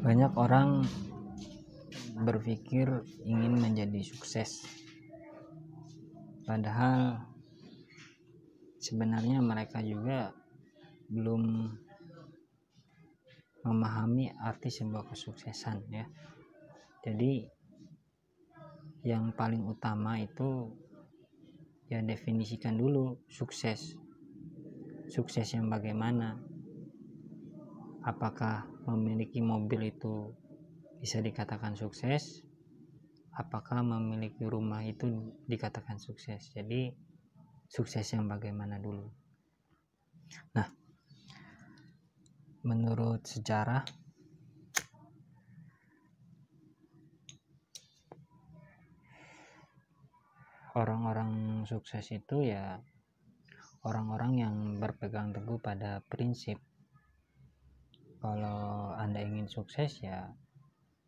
Banyak orang berpikir ingin menjadi sukses, padahal sebenarnya mereka juga belum memahami arti sebuah kesuksesan ya. Jadi yang paling utama itu ya definisikan dulu sukses. Sukses yang bagaimana? apakah memiliki mobil itu bisa dikatakan sukses apakah memiliki rumah itu dikatakan sukses jadi sukses yang bagaimana dulu nah menurut sejarah orang-orang sukses itu ya orang-orang yang berpegang teguh pada prinsip kalau Anda ingin sukses ya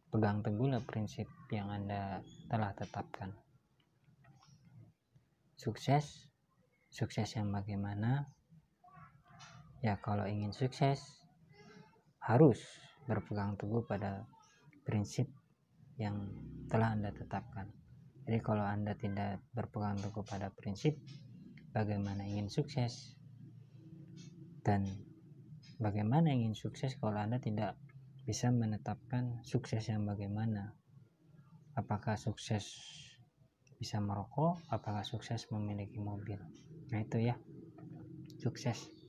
pegang teguhlah prinsip yang Anda telah tetapkan. Sukses, sukses yang bagaimana? Ya kalau ingin sukses harus berpegang teguh pada prinsip yang telah Anda tetapkan. Jadi kalau Anda tidak berpegang teguh pada prinsip bagaimana ingin sukses dan bagaimana ingin sukses kalau Anda tidak bisa menetapkan sukses yang bagaimana? Apakah sukses bisa merokok? Apakah sukses memiliki mobil? Nah, itu ya. Sukses